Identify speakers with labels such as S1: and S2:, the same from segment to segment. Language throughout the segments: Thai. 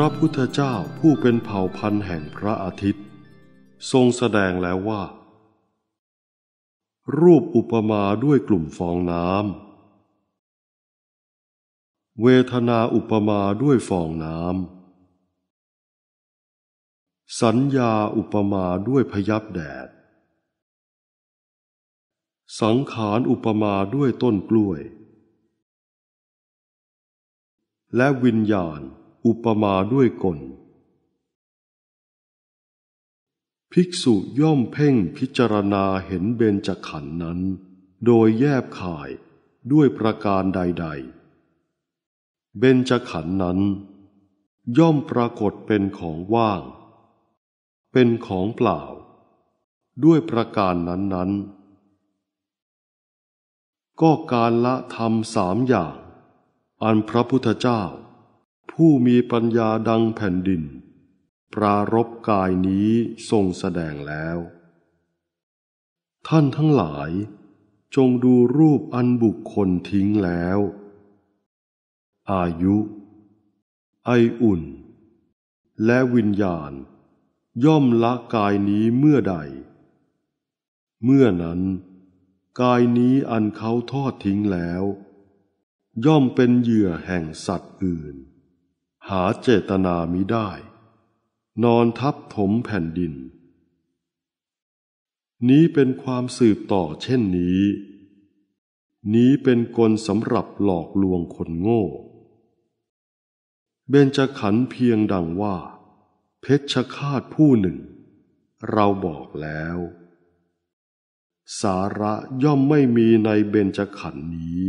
S1: พระพุทธเจ้าผู้เป็นเผ่าพันธุ์แห่งพระอาทิตย์ ทรงแสดงแล้วว่า รูปอุปมาด้วยกลุ่มฟองน้ำเวทนาอุปมาด้วยฟองน้ำสัญญาอุปมาด้วยพยับแดด สังขารอุปมาด้วยต้นกล้วย และวิญญาณอุปมาด้วยกลภิกษุย่อมเพ่งพิจารณาเห็นเบญจขันธ์นั้น โดยแยบข่ายด้วยประการใด ๆ เบญจขันธ์นั้น ย่อมปรากฏเป็นของว่าง เป็นของเปล่า ด้วยประการนั้นนั้น ก็การละธรรมสามอย่าง อันพระพุทธเจ้าผู้มีปัญญาดังแผ่นดิน ปรารบกายนี้ทรงแสดงแล้ว ท่านทั้งหลายจงดูรูปอันบุคคลทิ้งแล้ว อายุ ไออุ่น และวิญญาณ ย่อมละกายนี้เมื่อใด เมื่อนั้น กายนี้อันเขาทอดทิ้งแล้ว ย่อมเป็นเหยื่อแห่งสัตว์อื่นหาเจตนามิได้ นอนทับถมแผ่นดิน นี้เป็นความสืบต่อเช่นนี้ นี้เป็นกลสำหรับหลอกลวงคนโง่ เบญจขันเพียงดังว่า เพชฌฆาตผู้หนึ่ง เราบอกแล้ว สาระย่อมไม่มีในเบญจขันนี้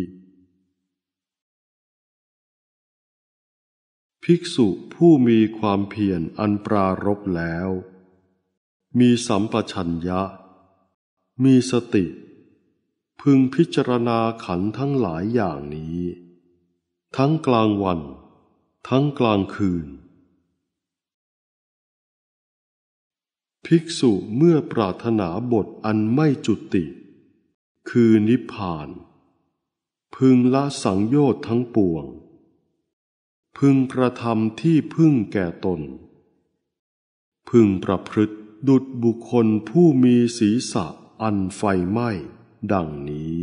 S1: ภิกษุผู้มีความเพียรอันปรารบแล้ว มีสัมปชัญญะ มีสติ พึงพิจารณาขันทั้งหลายอย่างนี้ ทั้งกลางวัน ทั้งกลางคืน ภิกษุเมื่อปรารถนาบทอันไม่จุติ คือนิพพาน พึงละสังโยชน์ทั้งปวงพึงกระทำที่พึ่งแก่ตน พึงประพฤติดุจบุคคลผู้มีศีรษะ อันไฟไหม้ ดังนี้